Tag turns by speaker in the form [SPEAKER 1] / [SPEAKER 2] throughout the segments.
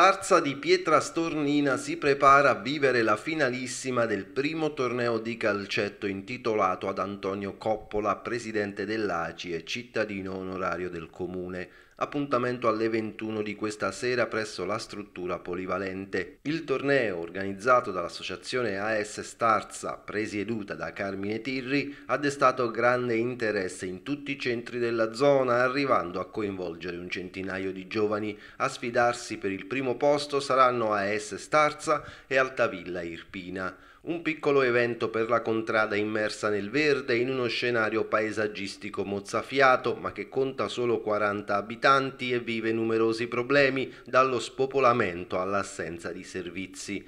[SPEAKER 1] Tarza di Pietra Stornina si prepara a vivere la finalissima del primo torneo di calcetto intitolato ad Antonio Coppola, presidente dell'ACI e cittadino onorario del comune appuntamento alle 21 di questa sera presso la struttura polivalente. Il torneo, organizzato dall'associazione AS Starza, presieduta da Carmine Tirri, ha destato grande interesse in tutti i centri della zona, arrivando a coinvolgere un centinaio di giovani. A sfidarsi per il primo posto saranno AS Starza e Altavilla Irpina un piccolo evento per la contrada immersa nel verde in uno scenario paesaggistico mozzafiato, ma che conta solo 40 abitanti e vive numerosi problemi, dallo spopolamento all'assenza di servizi.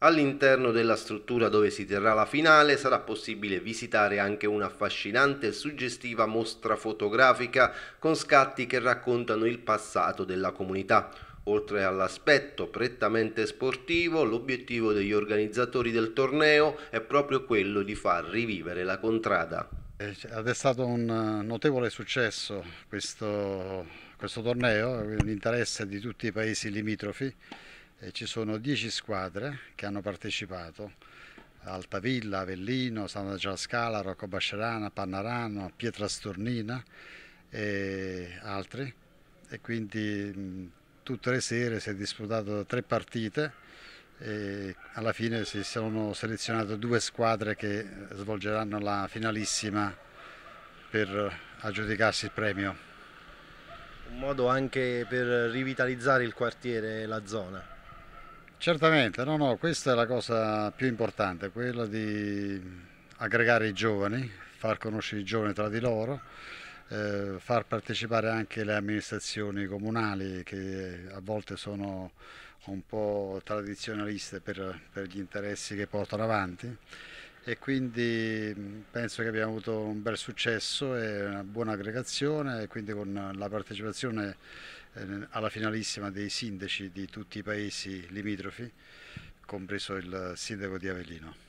[SPEAKER 1] All'interno della struttura dove si terrà la finale sarà possibile visitare anche un'affascinante e suggestiva mostra fotografica con scatti che raccontano il passato della comunità Oltre all'aspetto prettamente sportivo, l'obiettivo degli organizzatori del torneo è proprio quello di far rivivere la contrada.
[SPEAKER 2] Eh, ed è stato un eh, notevole successo questo, questo torneo, l'interesse eh, di tutti i paesi limitrofi. E ci sono dieci squadre che hanno partecipato. Altavilla, Avellino, Santa Giascala, Rocco Bascerana, Pannarano, Pietra Stornina e altri. E quindi tutte le sere, si è disputato tre partite e alla fine si sono selezionate due squadre che svolgeranno la finalissima per aggiudicarsi il premio.
[SPEAKER 3] Un modo anche per rivitalizzare il quartiere e la zona.
[SPEAKER 2] Certamente, no, no, questa è la cosa più importante, quella di aggregare i giovani, far conoscere i giovani tra di loro eh, far partecipare anche le amministrazioni comunali che a volte sono un po' tradizionaliste per, per gli interessi che portano avanti e quindi mm, penso che abbiamo avuto un bel successo e una buona aggregazione e quindi con la partecipazione eh, alla finalissima dei sindaci di tutti i paesi limitrofi, compreso il sindaco di Avellino.